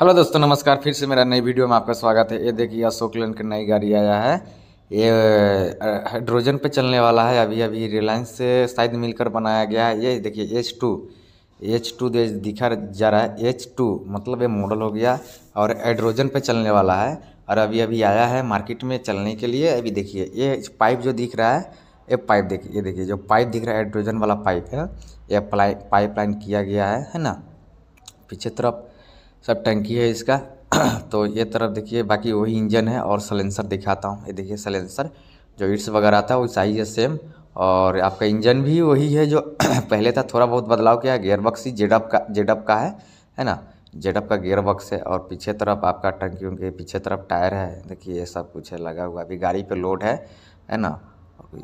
hello दोस्तों नमस्कार फिर से मेरा नई वीडियो में आपका स्वागत है ये देखिए अशोक लेन की नई गाड़ी आया है ये हाइड्रोजन पे चलने वाला है अभी अभी रिलायंस से शायद मिलकर बनाया गया है ये देखिए एच टू एच टू दिखा जा रहा है एच टू मतलब ये मॉडल हो गया और हाइड्रोजन पे चलने वाला है और अभी अभी आया है मार्केट में चलने के लिए अभी देखिए ये पाइप जो दिख रहा है ये पाइप देखिए ये देखिए जो पाइप दिख रहा है हाइड्रोजन वाला पाइप है ये पाइप लाइन किया गया है है ना पीछे तरफ सब टंकी है इसका तो ये तरफ देखिए बाकी वही इंजन है और सलेंसर दिखाता हूँ ये देखिए सलेंसर जो इट्स वगैरह आता है वो साइज है सेम और आपका इंजन भी वही है जो पहले था थोड़ा बहुत बदलाव किया गेयर बक्स ही जेडअप का जेडअप का है है ना जेडअप का गेयर बक्स है और पीछे तरफ आपका टंकी के पीछे तरफ टायर है देखिए ये सब कुछ है लगा हुआ अभी गाड़ी पर लोड है है ना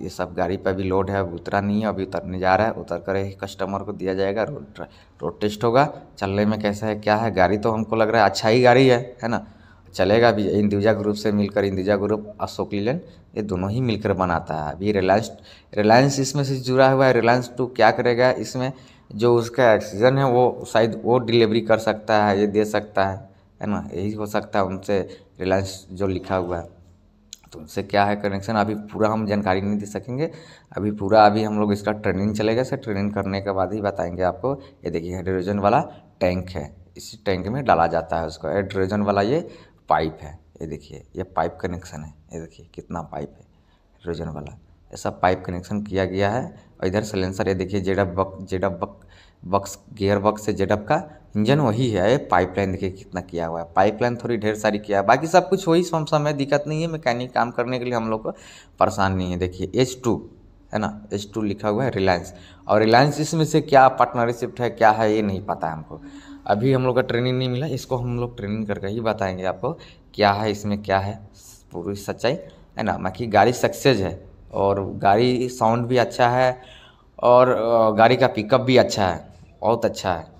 ये सब गाड़ी पर भी लोड है अब उतरा नहीं है अभी उतरने जा रहा है उतर कर ही कस्टमर को दिया जाएगा रोड रोड टेस्ट होगा चलने में कैसा है क्या है गाड़ी तो हमको लग रहा है अच्छा ही गाड़ी है है ना चलेगा भी इंदिजा ग्रुप से मिलकर इंदिजा ग्रुप अशोक लीलन ये दोनों ही मिलकर बनाता है अभी रिलायंस रिलायंस इसमें से जुड़ा हुआ है रिलायंस टू क्या करेगा इसमें जो उसका ऑक्सीजन है वो शायद वो डिलीवरी कर सकता है ये दे सकता है है ना यही हो सकता है उनसे रिलायंस जो लिखा हुआ है तो उनसे क्या है कनेक्शन अभी पूरा हम जानकारी नहीं दे सकेंगे अभी पूरा अभी हम लोग इसका ट्रेनिंग चलेगा सर ट्रेनिंग करने के बाद ही बताएंगे आपको ये देखिए हाइड्रोजन वाला टैंक है इसी टैंक में डाला जाता है उसको हाइड्रोजन वाला ये पाइप है ये देखिए ये पाइप कनेक्शन है ये देखिए कितना पाइप है हाइड्रोजन वाला ऐसा पाइप कनेक्शन किया गया है इधर सलेंसर है देखिए जेडअप बक जेडअप बक बक्स गेयर बक्स से जेडअप का इंजन वही है पाइपलाइन देखिए कितना किया हुआ है पाइपलाइन थोड़ी ढेर सारी किया है बाकी सब कुछ वही सम समय दिक्कत नहीं है मैकेनिक काम करने के लिए हम लोग को परेशान नहीं है देखिए एच टू है ना एच टू लिखा हुआ है रिलायंस और रिलायंस इसमें से क्या पार्टनरशिप है क्या है ये नहीं पता है हमको अभी हम लोग का ट्रेनिंग नहीं मिला इसको हम लोग ट्रेनिंग करके ही बताएंगे आपको क्या है इसमें क्या है पूरी सच्चाई है ना बाकी गाड़ी सक्सेस है और गाड़ी साउंड भी अच्छा है और गाड़ी का पिकअप भी अच्छा है बहुत अच्छा है